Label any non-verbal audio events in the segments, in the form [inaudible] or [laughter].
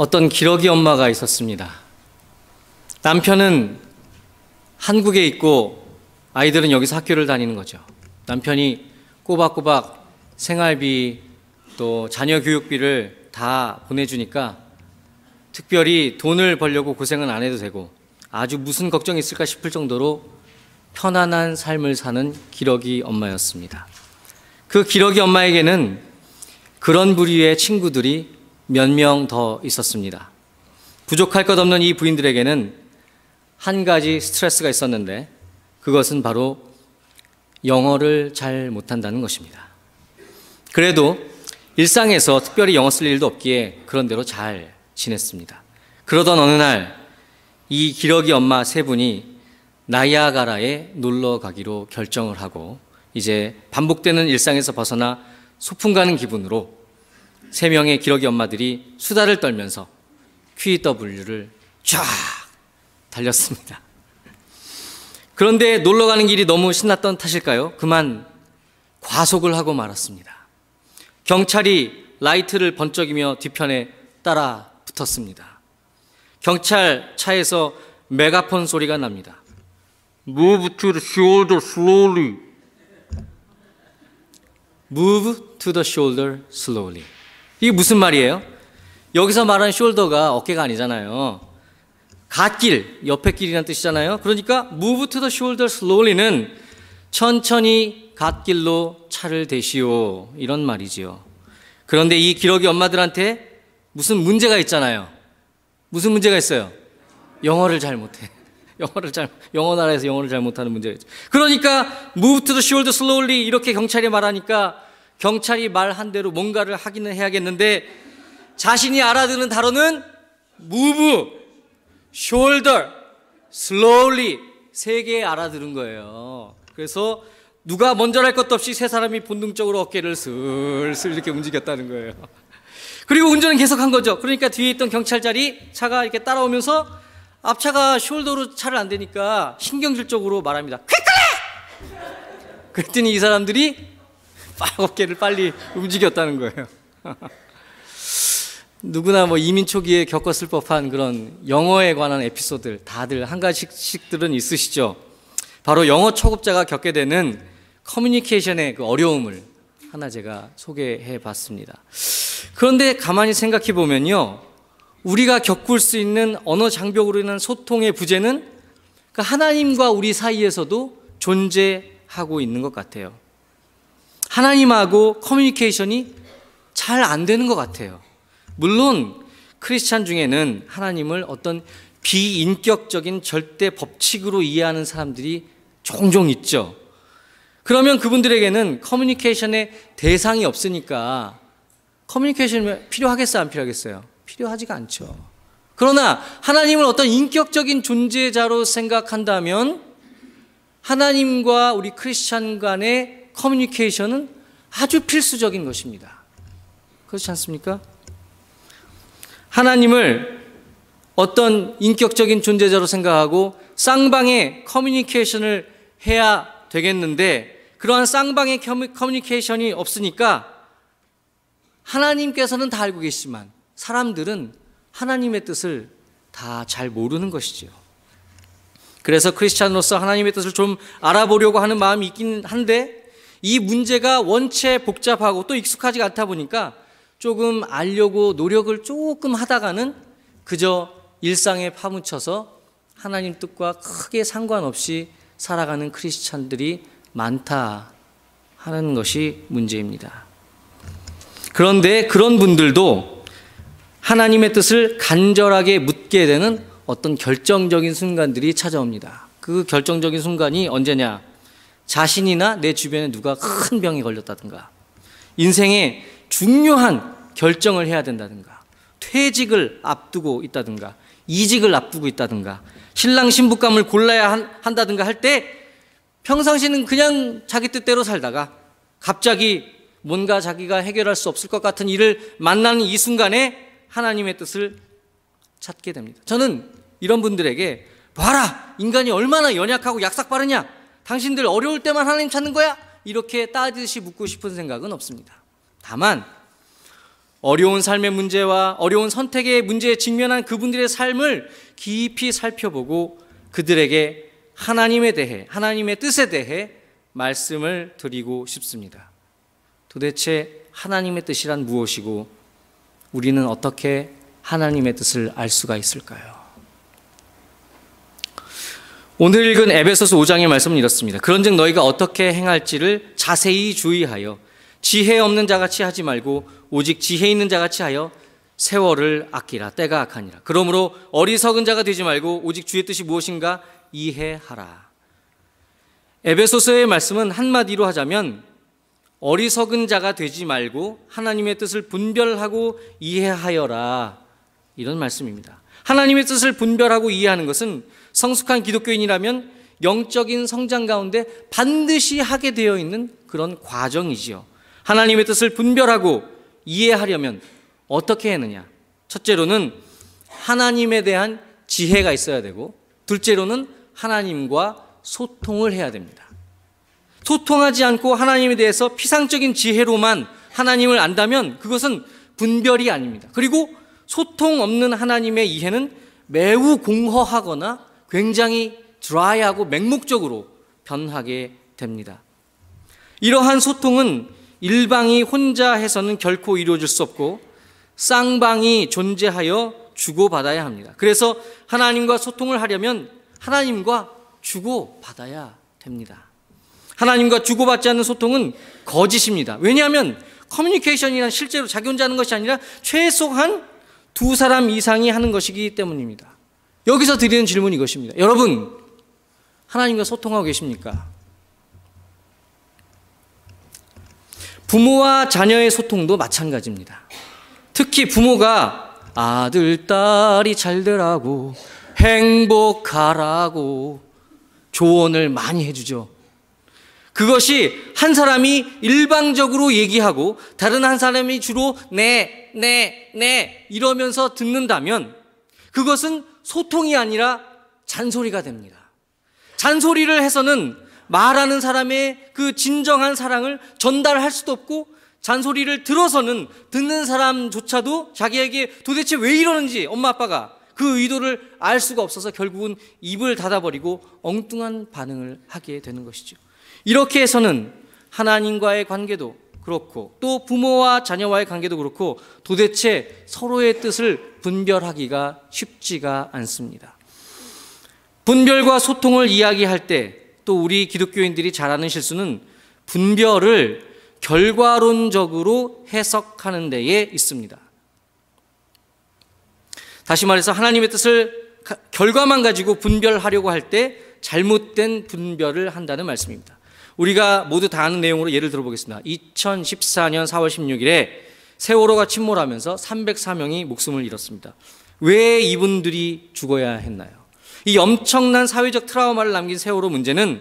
어떤 기러기 엄마가 있었습니다. 남편은 한국에 있고 아이들은 여기서 학교를 다니는 거죠. 남편이 꼬박꼬박 생활비 또 자녀 교육비를 다 보내주니까 특별히 돈을 벌려고 고생은 안 해도 되고 아주 무슨 걱정이 있을까 싶을 정도로 편안한 삶을 사는 기러기 엄마였습니다. 그 기러기 엄마에게는 그런 부류의 친구들이 몇명더 있었습니다. 부족할 것 없는 이 부인들에게는 한 가지 스트레스가 있었는데 그것은 바로 영어를 잘 못한다는 것입니다. 그래도 일상에서 특별히 영어 쓸 일도 없기에 그런대로 잘 지냈습니다. 그러던 어느 날 이 기러기 엄마 세 분이 나이아가라에 놀러 가기로 결정을 하고 이제 반복되는 일상에서 벗어나 소풍 가는 기분으로 세 명의 기러기 엄마들이 수다를 떨면서 QEW를 쫙 달렸습니다. 그런데 놀러 가는 길이 너무 신났던 탓일까요? 그만 과속을 하고 말았습니다. 경찰이 라이트를 번쩍이며 뒤편에 따라 붙었습니다. 경찰 차에서 메가폰 소리가 납니다. Move to the shoulder slowly. Move to the shoulder slowly. 이게 무슨 말이에요? 여기서 말하는 숄더가 어깨가 아니잖아요. 갓길, 옆에 길이란 뜻이잖아요. 그러니까 move to the shoulder slowly는 천천히 갓길로 차를 대시오. 이런 말이지요. 그런데 이 기러기 엄마들한테 무슨 문제가 있잖아요. 무슨 문제가 있어요? 영어를 잘 못해. [laughs] 영어를 잘, 영어 나라에서 영어를 잘 못하는 문제가 있죠. 그러니까 move to the shoulder slowly 이렇게 경찰이 말하니까 경찰이 말한 대로 뭔가를 하기는 해야겠는데 자신이 알아듣는 단어는 무브, 숄 e 슬로 o 리세 개 알아들은 거예요. 그래서 누가 먼저 할 것도 없이 세 사람이 본능적으로 어깨를 슬슬 이렇게 움직였다는 거예요. 그리고 운전은 계속한 거죠. 그러니까 뒤에 있던 경찰 자리 차가 이렇게 따라오면서 앞차가 숄더로 차를 안 대니까 신경질적으로 말합니다. 퀵클래 그랬더니 이 사람들이 어깨를 빨리 움직였다는 거예요. [laughs] 누구나 뭐 이민 초기에 겪었을 법한 그런 영어에 관한 에피소드 다들 한 가지씩들은 있으시죠. 바로 영어 초급자가 겪게 되는 커뮤니케이션의 그 어려움을 하나 제가 소개해 봤습니다. 그런데 가만히 생각해 보면요. 우리가 겪을 수 있는 언어 장벽으로 인한 소통의 부재는 그 하나님과 우리 사이에서도 존재하고 있는 것 같아요. 하나님하고 커뮤니케이션이 잘 안 되는 것 같아요. 물론 크리스찬 중에는 하나님을 어떤 비인격적인 절대 법칙으로 이해하는 사람들이 종종 있죠. 그러면 그분들에게는 커뮤니케이션의 대상이 없으니까 커뮤니케이션이 필요하겠어요? 안 필요하겠어요? 필요하지가 않죠. 그러나 하나님을 어떤 인격적인 존재자로 생각한다면 하나님과 우리 크리스찬 간의 커뮤니케이션은 아주 필수적인 것입니다. 그렇지 않습니까? 하나님을 어떤 인격적인 존재자로 생각하고 쌍방의 커뮤니케이션을 해야 되겠는데 그러한 쌍방의 커뮤니케이션이 없으니까 하나님께서는 다 알고 계시지만 사람들은 하나님의 뜻을 다 잘 모르는 것이지요. 그래서 크리스찬으로서 하나님의 뜻을 좀 알아보려고 하는 마음이 있긴 한데 이 문제가 원체 복잡하고 또익숙하지 않다 보니까 조금 알려고 노력을 조금 하다가는 그저 일상에 파묻혀서 하나님 뜻과 크게 상관없이 살아가는 크리스찬들이 많다 하는 것이 문제입니다. 그런데 그런 분들도 하나님의 뜻을 간절하게 묻게 되는 어떤 결정적인 순간들이 찾아옵니다. 그 결정적인 순간이 언제냐? 자신이나 내 주변에 누가 큰병에 걸렸다든가 인생에 중요한 결정을 해야 된다든가 퇴직을 앞두고 있다든가 이직을 앞두고 있다든가 신랑 신부감을 골라야 한, 한다든가 할 때 평상시는 그냥 자기 뜻대로 살다가 갑자기 뭔가 자기가 해결할 수 없을 것 같은 일을 만나는 이 순간에 하나님의 뜻을 찾게 됩니다. 저는 이런 분들에게 봐라 인간이 얼마나 연약하고 약삭빠르냐 당신들 어려울 때만 하나님 찾는 거야? 이렇게 따듯이 묻고 싶은 생각은 없습니다. 다만 어려운 삶의 문제와 어려운 선택의 문제에 직면한 그분들의 삶을 깊이 살펴보고 그들에게 하나님에 대해 하나님의 뜻에 대해 말씀을 드리고 싶습니다. 도대체 하나님의 뜻이란 무엇이고 우리는 어떻게 하나님의 뜻을 알 수가 있을까요? 오늘 읽은 에베소서 5장의 말씀은 이렇습니다. 그런즉 너희가 어떻게 행할지를 자세히 주의하여 지혜 없는 자같이 하지 말고 오직 지혜 있는 자같이 하여 세월을 아끼라 때가 악하니라. 그러므로 어리석은 자가 되지 말고 오직 주의 뜻이 무엇인가 이해하라. 에베소서의 말씀은 한마디로 하자면 어리석은 자가 되지 말고 하나님의 뜻을 분별하고 이해하여라. 이런 말씀입니다. 하나님의 뜻을 분별하고 이해하는 것은 성숙한 기독교인이라면 영적인 성장 가운데 반드시 하게 되어 있는 그런 과정이지요. 하나님의 뜻을 분별하고 이해하려면 어떻게 하느냐? 첫째로는 하나님에 대한 지혜가 있어야 되고 둘째로는 하나님과 소통을 해야 됩니다. 소통하지 않고 하나님에 대해서 피상적인 지혜로만 하나님을 안다면 그것은 분별이 아닙니다. 그리고 소통 없는 하나님의 이해는 매우 공허하거나 굉장히 드라이하고 맹목적으로 변하게 됩니다. 이러한 소통은 일방이 혼자 해서는 결코 이루어질 수 없고 쌍방이 존재하여 주고받아야 합니다. 그래서 하나님과 소통을 하려면 하나님과 주고받아야 됩니다. 하나님과 주고받지 않는 소통은 거짓입니다. 왜냐하면 커뮤니케이션이란 실제로 자기 혼자 하는 것이 아니라 최소한 두 사람 이상이 하는 것이기 때문입니다. 여기서 드리는 질문이 이것입니다. 여러분, 하나님과 소통하고 계십니까? 부모와 자녀의 소통도 마찬가지입니다. 특히 부모가 아들, 딸이 잘 되라고 행복하라고 조언을 많이 해주죠. 그것이 한 사람이 일방적으로 얘기하고 다른 한 사람이 주로 네, 네, 네 이러면서 듣는다면 그것은 소통이 아니라 잔소리가 됩니다. 잔소리를 해서는 말하는 사람의 그 진정한 사랑을 전달할 수도 없고 잔소리를 들어서는 듣는 사람조차도 자기에게 도대체 왜 이러는지 엄마 아빠가 그 의도를 알 수가 없어서 결국은 입을 닫아버리고 엉뚱한 반응을 하게 되는 것이죠. 이렇게 해서는 하나님과의 관계도 그렇고 또 부모와 자녀와의 관계도 그렇고 도대체 서로의 뜻을 분별하기가 쉽지가 않습니다. 분별과 소통을 이야기할 때 또 우리 기독교인들이 잘하는 실수는 분별을 결과론적으로 해석하는 데에 있습니다. 다시 말해서 하나님의 뜻을 결과만 가지고 분별하려고 할 때 잘못된 분별을 한다는 말씀입니다. 우리가 모두 다 아는 내용으로 예를 들어보겠습니다. 2014년 4월 16일에 세월호가 침몰하면서 304명이 목숨을 잃었습니다. 왜 이분들이 죽어야 했나요? 이 엄청난 사회적 트라우마를 남긴 세월호 문제는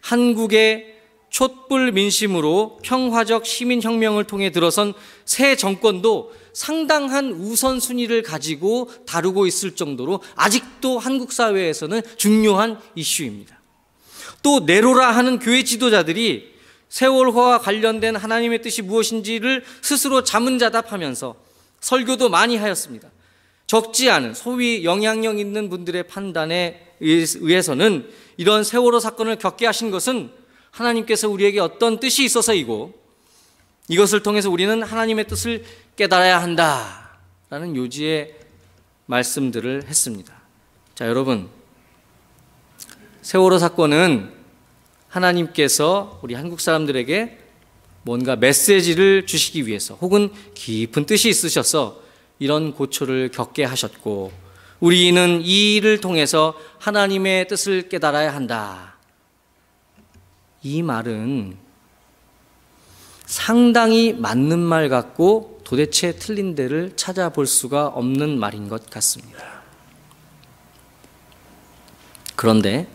한국의 촛불 민심으로 평화적 시민혁명을 통해 들어선 새 정권도 상당한 우선순위를 가지고 다루고 있을 정도로 아직도 한국 사회에서는 중요한 이슈입니다. 또 네로라 하는 교회 지도자들이 세월호와 관련된 하나님의 뜻이 무엇인지를 스스로 자문자답하면서 설교도 많이 하였습니다. 적지 않은 소위 영향력 있는 분들의 판단에 의해서는 이런 세월호 사건을 겪게 하신 것은 하나님께서 우리에게 어떤 뜻이 있어서이고 이것을 통해서 우리는 하나님의 뜻을 깨달아야 한다라는 요지의 말씀들을 했습니다. 자, 여러분. 세월호 사건은 하나님께서 우리 한국 사람들에게 뭔가 메시지를 주시기 위해서 혹은 깊은 뜻이 있으셔서 이런 고초를 겪게 하셨고 우리는 이 일을 통해서 하나님의 뜻을 깨달아야 한다. 이 말은 상당히 맞는 말 같고 도대체 틀린 데를 찾아볼 수가 없는 말인 것 같습니다. 그런데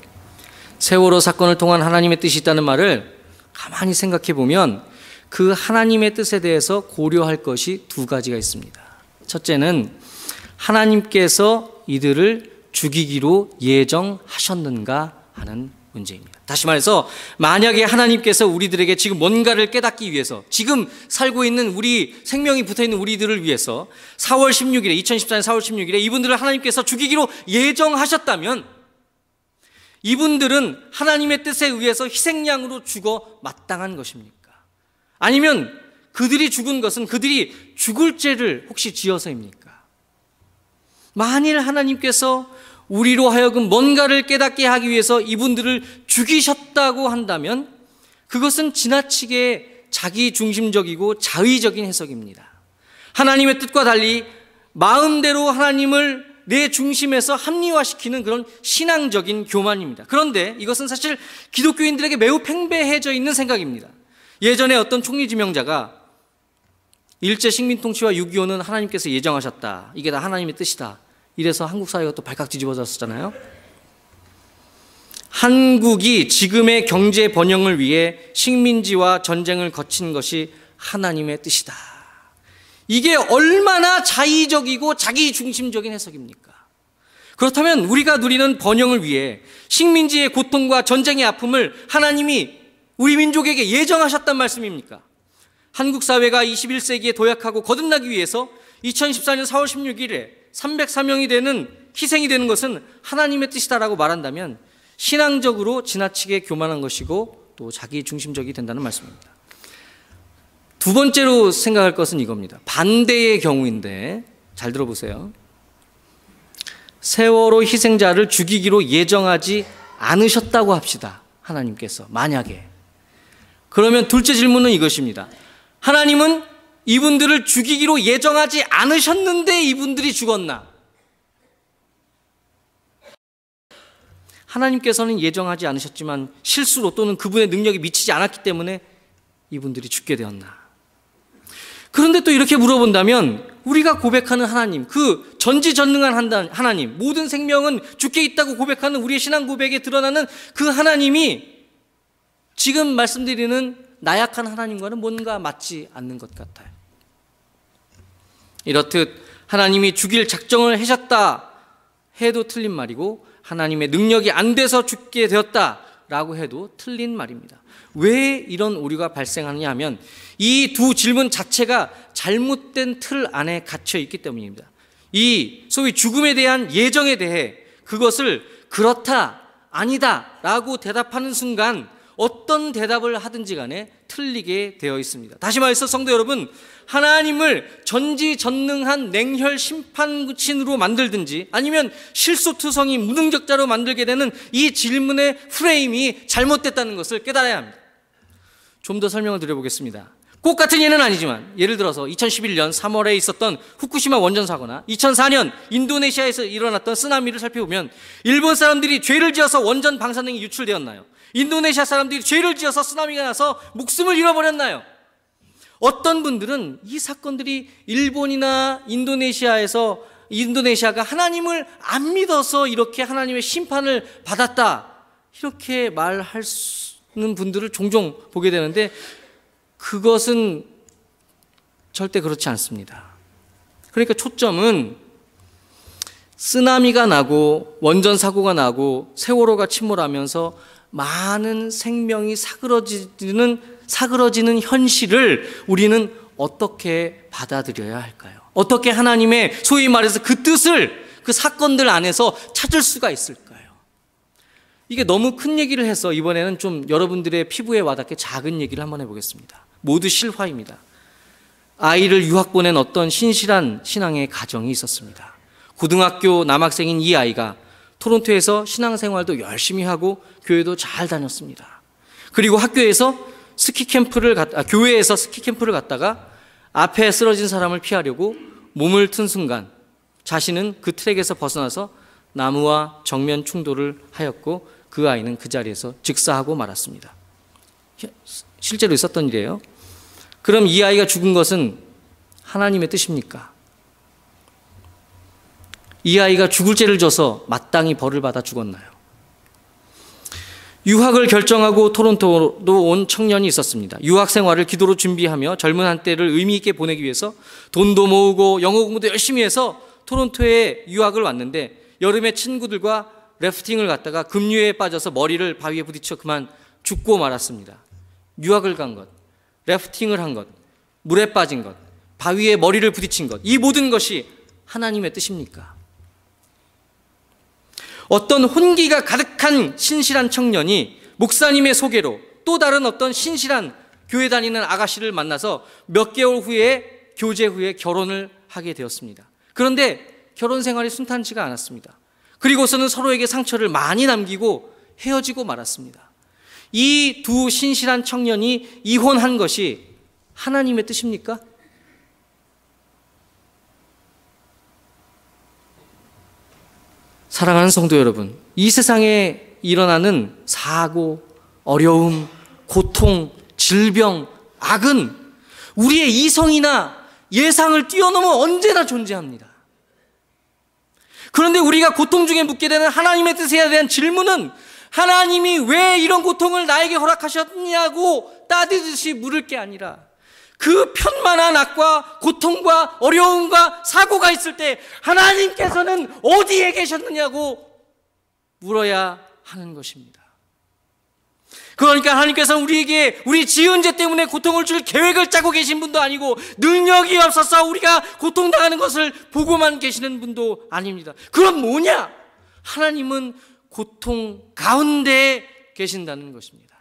세월호 사건을 통한 하나님의 뜻이 있다는 말을 가만히 생각해 보면 그 하나님의 뜻에 대해서 고려할 것이 두 가지가 있습니다. 첫째는 하나님께서 이들을 죽이기로 예정하셨는가 하는 문제입니다. 다시 말해서 만약에 하나님께서 우리들에게 지금 뭔가를 깨닫기 위해서 지금 살고 있는 우리 생명이 붙어 있는 우리들을 위해서 4월 16일에 2014년 4월 16일에 이분들을 하나님께서 죽이기로 예정하셨다면 이분들은 하나님의 뜻에 의해서 희생양으로 죽어 마땅한 것입니까? 아니면 그들이 죽은 것은 그들이 죽을 죄를 혹시 지어서입니까? 만일 하나님께서 우리로 하여금 뭔가를 깨닫게 하기 위해서 이분들을 죽이셨다고 한다면 그것은 지나치게 자기 중심적이고 자의적인 해석입니다. 하나님의 뜻과 달리 마음대로 하나님을 내 중심에서 합리화시키는 그런 신앙적인 교만입니다. 그런데 이것은 사실 기독교인들에게 매우 팽배해져 있는 생각입니다. 예전에 어떤 총리 지명자가 일제 식민 통치와 6.25는 하나님께서 예정하셨다. 이게 다 하나님의 뜻이다. 이래서 한국 사회가 또 발칵 뒤집어졌었잖아요. 한국이 지금의 경제 번영을 위해 식민지와 전쟁을 거친 것이 하나님의 뜻이다. 이게 얼마나 자의적이고 자기중심적인 해석입니까? 그렇다면 우리가 누리는 번영을 위해 식민지의 고통과 전쟁의 아픔을 하나님이 우리 민족에게 예정하셨단 말씀입니까? 한국 사회가 21세기에 도약하고 거듭나기 위해서 2014년 4월 16일에 304명이 되는 희생이 되는 것은 하나님의 뜻이다라고 말한다면 신앙적으로 지나치게 교만한 것이고 또 자기 중심적이 된다는 말씀입니다. 두 번째로 생각할 것은 이겁니다. 반대의 경우인데 잘 들어보세요. 세월호 희생자를 죽이기로 예정하지 않으셨다고 합시다. 하나님께서 만약에 그러면 둘째 질문은 이것입니다. 하나님은 이분들을 죽이기로 예정하지 않으셨는데 이분들이 죽었나? 하나님께서는 예정하지 않으셨지만 실수로 또는 그분의 능력이 미치지 않았기 때문에 이분들이 죽게 되었나? 그런데 또 이렇게 물어본다면 우리가 고백하는 하나님, 그 전지전능한 하나님, 모든 생명은 죽게 있다고 고백하는 우리의 신앙 고백에 드러나는 그 하나님이 지금 말씀드리는 나약한 하나님과는 뭔가 맞지 않는 것 같아요. 이렇듯 하나님이 죽일 작정을 하셨다 해도 틀린 말이고 하나님의 능력이 안 돼서 죽게 되었다 라고 해도 틀린 말입니다. 왜 이런 오류가 발생하느냐 하면 이 두 질문 자체가 잘못된 틀 안에 갇혀 있기 때문입니다. 이 소위 죽음에 대한 예정에 대해 그것을 그렇다, 아니다 라고 대답하는 순간 어떤 대답을 하든지 간에 틀리게 되어 있습니다. 다시 말해서 성도 여러분, 하나님을 전지전능한 냉혈 심판구친으로 만들든지 아니면 실소투성이 무능력자로 만들게 되는 이 질문의 프레임이 잘못됐다는 것을 깨달아야 합니다. 좀 더 설명을 드려보겠습니다. 꽃 같은 예는 아니지만 예를 들어서 2011년 3월에 있었던 후쿠시마 원전 사고나 2004년 인도네시아에서 일어났던 쓰나미를 살펴보면 일본 사람들이 죄를 지어서 원전 방사능이 유출되었나요? 인도네시아 사람들이 죄를 지어서 쓰나미가 나서 목숨을 잃어버렸나요? 어떤 분들은 이 사건들이 일본이나 인도네시아에서 인도네시아가 하나님을 안 믿어서 이렇게 하나님의 심판을 받았다. 이렇게 말할 수 있는 분들을 종종 보게 되는데 그것은 절대 그렇지 않습니다. 그러니까 초점은 쓰나미가 나고 원전 사고가 나고 세월호가 침몰하면서 많은 생명이 사그러지는 사그러지는 현실을 우리는 어떻게 받아들여야 할까요? 어떻게 하나님의 소위 말해서 그 뜻을 그 사건들 안에서 찾을 수가 있을까요? 이게 너무 큰 얘기를 해서 이번에는 좀 여러분들의 피부에 와닿게 작은 얘기를 한번 해보겠습니다. 모두 실화입니다. 아이를 유학 보낸 어떤 신실한 신앙의 가정이 있었습니다. 고등학교 남학생인 이 아이가 토론토에서 신앙생활도 열심히 하고 교회도 잘 다녔습니다. 그리고 학교에서 스키 캠프를 갔, 아, 교회에서 스키 캠프를 갔다가 앞에 쓰러진 사람을 피하려고 몸을 튼 순간 자신은 그 트랙에서 벗어나서 나무와 정면 충돌을 하였고 그 아이는 그 자리에서 즉사하고 말았습니다. 실제로 있었던 일이에요. 그럼 이 아이가 죽은 것은 하나님의 뜻입니까? 이 아이가 죽을 죄를 져서 마땅히 벌을 받아 죽었나요? 유학을 결정하고 토론토로 온 청년이 있었습니다. 유학 생활을 기도로 준비하며 젊은 한때를 의미 있게 보내기 위해서 돈도 모으고 영어 공부도 열심히 해서 토론토에 유학을 왔는데 여름에 친구들과 래프팅을 갔다가 급류에 빠져서 머리를 바위에 부딪혀 그만 죽고 말았습니다. 유학을 간 것. 래프팅을 한 것, 물에 빠진 것, 바위에 머리를 부딪힌 것, 이 모든 것이 하나님의 뜻입니까? 어떤 혼기가 가득한 신실한 청년이 목사님의 소개로 또 다른 어떤 신실한 교회 다니는 아가씨를 만나서 몇 개월 후에 교제 후에 결혼을 하게 되었습니다. 그런데 결혼 생활이 순탄치가 않았습니다. 그리고서는 서로에게 상처를 많이 남기고 헤어지고 말았습니다. 이두 신실한 청년이 이혼한 것이 하나님의 뜻입니까? 사랑하는 성도 여러분, 이 세상에 일어나는 사고, 어려움, 고통, 질병, 악은 우리의 이성이나 예상을 뛰어넘어 언제나 존재합니다. 그런데 우리가 고통 중에 묻게 되는 하나님의 뜻에 대한 질문은 하나님이 왜 이런 고통을 나에게 허락하셨냐고 따지듯이 물을 게 아니라 그 편만한 악과 고통과 어려움과 사고가 있을 때 하나님께서는 어디에 계셨느냐고 물어야 하는 것입니다. 그러니까 하나님께서 우리에게 우리 지은 죄 때문에 고통을 줄 계획을 짜고 계신 분도 아니고 능력이 없어서 우리가 고통당하는 것을 보고만 계시는 분도 아닙니다. 그럼 뭐냐? 하나님은 고통 가운데 계신다는 것입니다.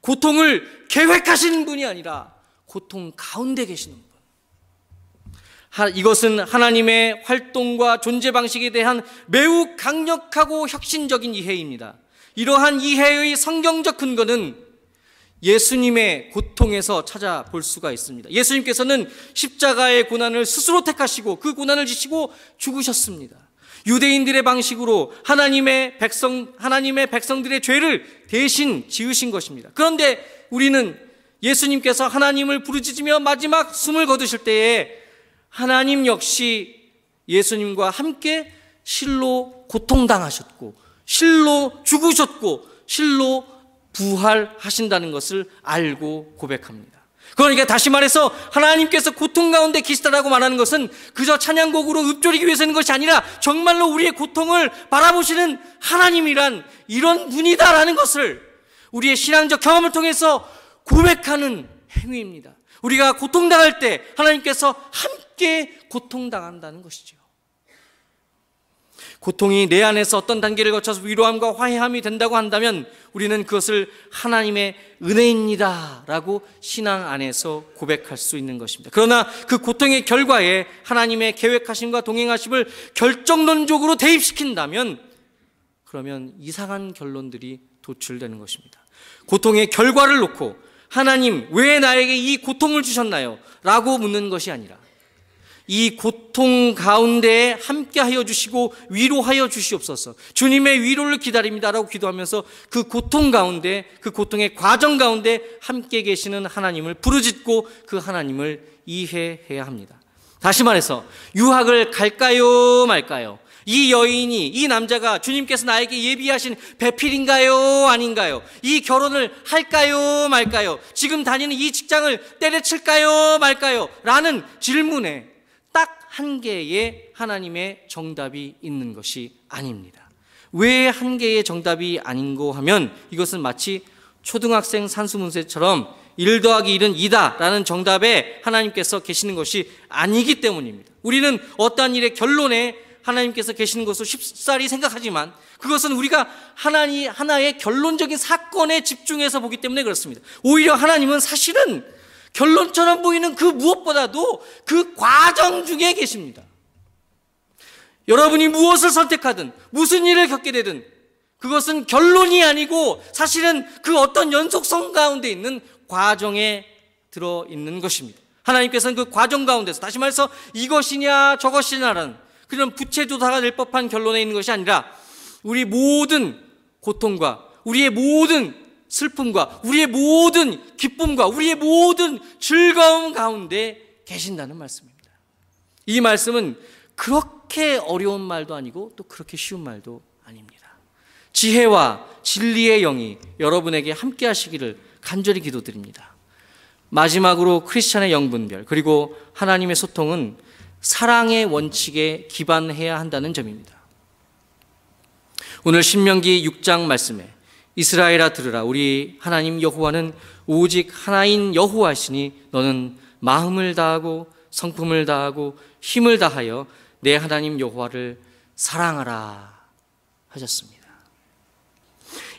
고통을 계획하시는 분이 아니라 고통 가운데 계시는 분. 이것은 하나님의 활동과 존재 방식에 대한 매우 강력하고 혁신적인 이해입니다. 이러한 이해의 성경적 근거는 예수님의 고통에서 찾아볼 수가 있습니다. 예수님께서는 십자가의 고난을 스스로 택하시고 그 고난을 지시고 죽으셨습니다. 유대인들의 방식으로 하나님의 백성 하나님의 백성들의 죄를 대신 지으신 것입니다. 그런데 우리는 예수님께서 하나님을 부르짖으며 마지막 숨을 거두실 때에 하나님 역시 예수님과 함께 실로 고통당하셨고 실로 죽으셨고 실로 부활하신다는 것을 알고 고백합니다. 그러니까 다시 말해서 하나님께서 고통 가운데 계시다라고 말하는 것은 그저 찬양곡으로 읊조리기 위해서 는 것이 아니라 정말로 우리의 고통을 바라보시는 하나님이란 이런 분이다라는 것을 우리의 신앙적 경험을 통해서 고백하는 행위입니다. 우리가 고통당할 때 하나님께서 함께 고통당한다는 것이죠. 고통이 내 안에서 어떤 단계를 거쳐서 위로함과 화해함이 된다고 한다면 우리는 그것을 하나님의 은혜입니다. 라고 신앙 안에서 고백할 수 있는 것입니다. 그러나 그 고통의 결과에 하나님의 계획하심과 동행하심을 결정론적으로 대입시킨다면 그러면 이상한 결론들이 도출되는 것입니다. 고통의 결과를 놓고 하나님 왜 나에게 이 고통을 주셨나요? 라고 묻는 것이 아니라 이 고통 가운데 함께하여 주시고 위로하여 주시옵소서. 주님의 위로를 기다립니다라고 기도하면서 그 고통 가운데 그 고통의 과정 가운데 함께 계시는 하나님을 부르짖고 그 하나님을 이해해야 합니다. 다시 말해서 유학을 갈까요 말까요? 이 여인이 이 남자가 주님께서 나에게 예비하신 배필인가요 아닌가요? 이 결혼을 할까요 말까요? 지금 다니는 이 직장을 때려칠까요 말까요? 라는 질문에 한계에 하나님의 정답이 있는 것이 아닙니다. 왜 한 개의 정답이 아닌고 하면 이것은 마치 초등학생 산수문제처럼 1 더하기 1은 2다 라는 정답에 하나님께서 계시는 것이 아니기 때문입니다. 우리는 어떠한 일의 결론에 하나님께서 계시는 것을 쉽사리 생각하지만 그것은 우리가 하나님, 하나의 결론적인 사건에 집중해서 보기 때문에 그렇습니다. 오히려 하나님은 사실은 결론처럼 보이는 그 무엇보다도 그 과정 중에 계십니다. 여러분이 무엇을 선택하든 무슨 일을 겪게 되든 그것은 결론이 아니고 사실은 그 어떤 연속성 가운데 있는 과정에 들어 있는 것입니다. 하나님께서는 그 과정 가운데서 다시 말해서 이것이냐 저것이냐라는 그런 부채조사가 될 법한 결론에 있는 것이 아니라 우리 모든 고통과 우리의 모든 슬픔과 우리의 모든 기쁨과 우리의 모든 즐거움 가운데 계신다는 말씀입니다. 이 말씀은 그렇게 어려운 말도 아니고 또 그렇게 쉬운 말도 아닙니다. 지혜와 진리의 영이 여러분에게 함께 하시기를 간절히 기도드립니다. 마지막으로 크리스찬의 영분별 그리고 하나님의 소통은 사랑의 원칙에 기반해야 한다는 점입니다. 오늘 신명기 6장 말씀에 이스라엘아 들으라 우리 하나님 여호와는 오직 하나인 여호와시니 너는 마음을 다하고 성품을 다하고 힘을 다하여 내 하나님 여호와를 사랑하라 하셨습니다.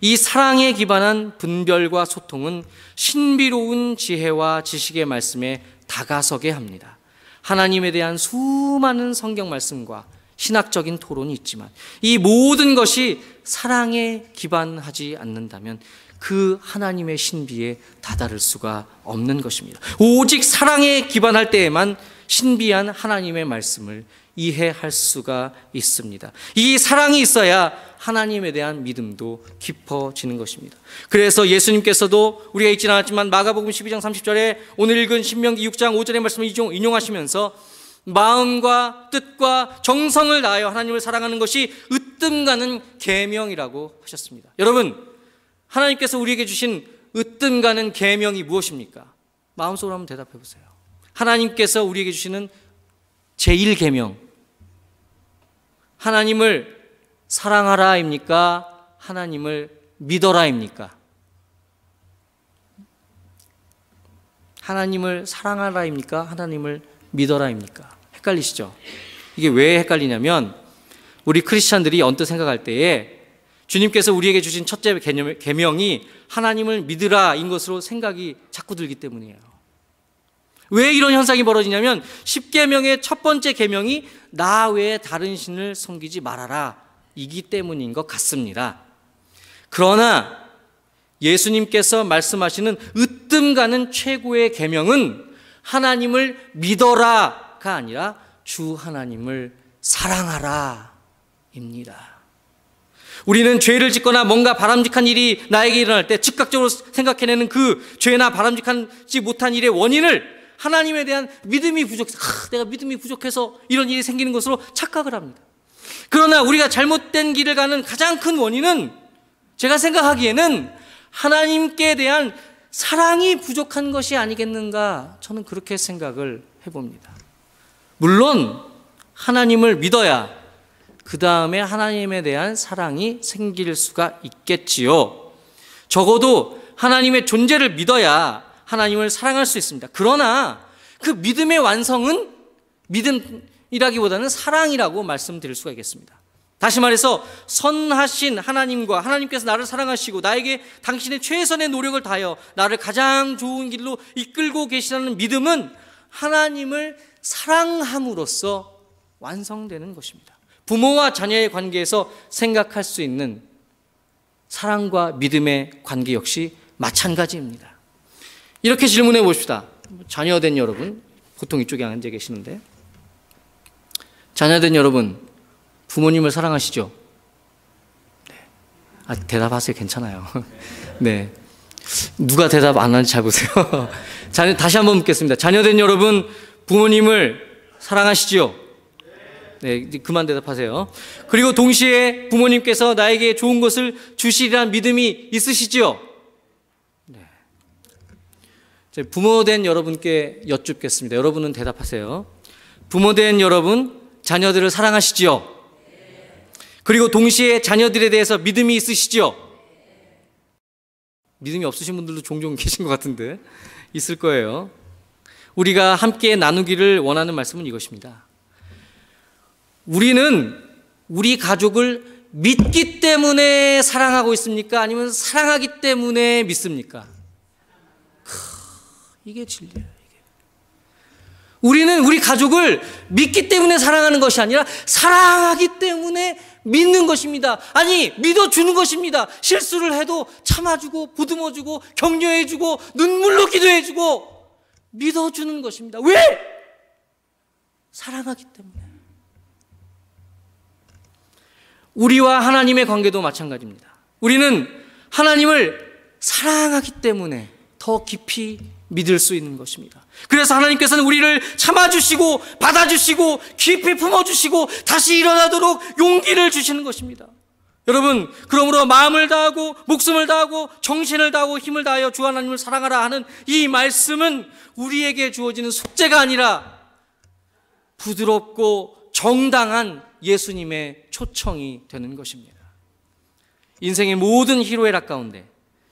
이 사랑에 기반한 분별과 소통은 신비로운 지혜와 지식의 말씀에 다가서게 합니다. 하나님에 대한 수많은 성경 말씀과 신학적인 토론이 있지만 이 모든 것이 사랑에 기반하지 않는다면 그 하나님의 신비에 다다를 수가 없는 것입니다. 오직 사랑에 기반할 때에만 신비한 하나님의 말씀을 이해할 수가 있습니다. 이 사랑이 있어야 하나님에 대한 믿음도 깊어지는 것입니다. 그래서 예수님께서도 우리가 읽진 않았지만 마가복음 12장 30절에 오늘 읽은 신명기 6장 5절의 말씀을 인용하시면서 마음과 뜻과 정성을 다하여 하나님을 사랑하는 것이 으뜸가는 계명이라고 하셨습니다. 여러분, 하나님께서 우리에게 주신 으뜸가는 계명이 무엇입니까? 마음속으로 한번 대답해 보세요. 하나님께서 우리에게 주시는 제1 계명. 하나님을 사랑하라입니까? 하나님을 믿어라입니까? 하나님을 사랑하라입니까? 하나님을 믿어라입니까? 헷갈리시죠? 이게 왜 헷갈리냐면 우리 크리스찬들이 언뜻 생각할 때에 주님께서 우리에게 주신 첫째 개념, 개명이 하나님을 믿으라인 것으로 생각이 자꾸 들기 때문이에요. 왜 이런 현상이 벌어지냐면 10계명의 첫 번째 계명이 나 외에 다른 신을 섬기지 말아라 이기 때문인 것 같습니다. 그러나 예수님께서 말씀하시는 으뜸 가는 최고의 계명은 하나님을 믿어라가 아니라 주 하나님을 사랑하라입니다. 우리는 죄를 짓거나 뭔가 바람직한 일이 나에게 일어날 때 즉각적으로 생각해내는 그 죄나 바람직하지 못한 일의 원인을 하나님에 대한 믿음이 부족, 하, 아, 내가 믿음이 부족해서 이런 일이 생기는 것으로 착각을 합니다. 그러나 우리가 잘못된 길을 가는 가장 큰 원인은 제가 생각하기에는 하나님께 대한 사랑이 부족한 것이 아니겠는가 저는 그렇게 생각을 해봅니다. 물론 하나님을 믿어야 그 다음에 하나님에 대한 사랑이 생길 수가 있겠지요. 적어도 하나님의 존재를 믿어야 하나님을 사랑할 수 있습니다. 그러나 그 믿음의 완성은 믿음이라기보다는 사랑이라고 말씀드릴 수가 있겠습니다. 다시 말해서 선하신 하나님과 하나님께서 나를 사랑하시고 나에게 당신의 최선의 노력을 다하여 나를 가장 좋은 길로 이끌고 계시라는 믿음은 하나님을 사랑함으로써 완성되는 것입니다. 부모와 자녀의 관계에서 생각할 수 있는 사랑과 믿음의 관계 역시 마찬가지입니다. 이렇게 질문해 봅시다. 자녀된 여러분, 보통 이쪽에 앉아 계시는데. 자녀된 여러분, 부모님을 사랑하시죠? 네. 아, 대답하세요. 괜찮아요. [laughs] 네. 누가 대답 안 하는지 잘 보세요. [laughs] 자녀, 다시 한번 묻겠습니다. 자녀된 여러분, 부모님을 사랑하시지요? 네, 그만 대답하세요. 그리고 동시에 부모님께서 나에게 좋은 것을 주시리란 믿음이 있으시지요? 네. 부모된 여러분께 여쭙겠습니다. 여러분은 대답하세요. 부모된 여러분, 자녀들을 사랑하시지요? 그리고 동시에 자녀들에 대해서 믿음이 있으시죠? 믿음이 없으신 분들도 종종 계신 것 같은데 있을 거예요. 우리가 함께 나누기를 원하는 말씀은 이것입니다. 우리는 우리 가족을 믿기 때문에 사랑하고 있습니까? 아니면 사랑하기 때문에 믿습니까? 크, 이게 진리예요. 이게. 우리는 우리 가족을 믿기 때문에 사랑하는 것이 아니라 사랑하기 때문에 믿는 것입니다. 아니, 믿어주는 것입니다. 실수를 해도 참아주고, 보듬어주고, 격려해주고, 눈물로 기도해주고, 믿어주는 것입니다. 왜? 사랑하기 때문에. 우리와 하나님의 관계도 마찬가지입니다. 우리는 하나님을 사랑하기 때문에 더 깊이 믿을 수 있는 것입니다. 그래서 하나님께서는 우리를 참아주시고 받아주시고 깊이 품어주시고 다시 일어나도록 용기를 주시는 것입니다. 여러분, 그러므로 마음을 다하고 목숨을 다하고 정신을 다하고 힘을 다하여 주 하나님을 사랑하라 하는 이 말씀은 우리에게 주어지는 숙제가 아니라 부드럽고 정당한 예수님의 초청이 되는 것입니다. 인생의 모든 희로애락 가운데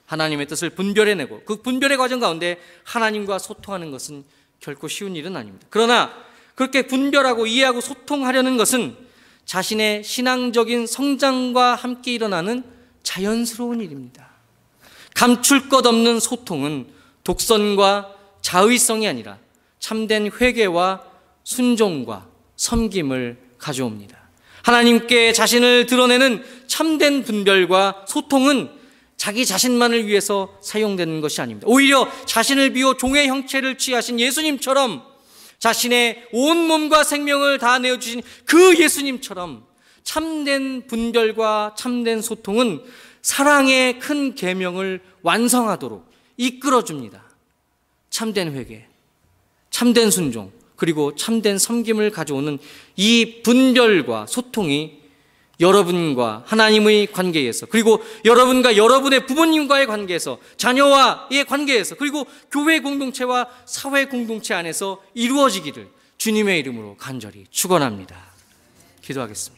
하나님의 뜻을 분별해내고 그 분별의 과정 가운데 하나님과 소통하는 것은 결코 쉬운 일은 아닙니다. 그러나 그렇게 분별하고 이해하고 소통하려는 것은 자신의 신앙적인 성장과 함께 일어나는 자연스러운 일입니다. 감출 것 없는 소통은 독선과 자의성이 아니라 참된 회개와 순종과 섬김을 가져옵니다. 하나님께 자신을 드러내는 참된 분별과 소통은 자기 자신만을 위해서 사용되는 것이 아닙니다. 오히려 자신을 비워 종의 형체를 취하신 예수님처럼 자신의 온 몸과 생명을 다 내어주신 그 예수님처럼 참된 분별과 참된 소통은 사랑의 큰 계명을 완성하도록 이끌어줍니다. 참된 회개, 참된 순종, 그리고 참된 섬김을 가져오는 이 분별과 소통이 여러분과 하나님의 관계에서 그리고 여러분과 여러분의 부모님과의 관계에서 자녀와의 관계에서 그리고 교회 공동체와 사회 공동체 안에서 이루어지기를 주님의 이름으로 간절히 축원합니다. 기도하겠습니다.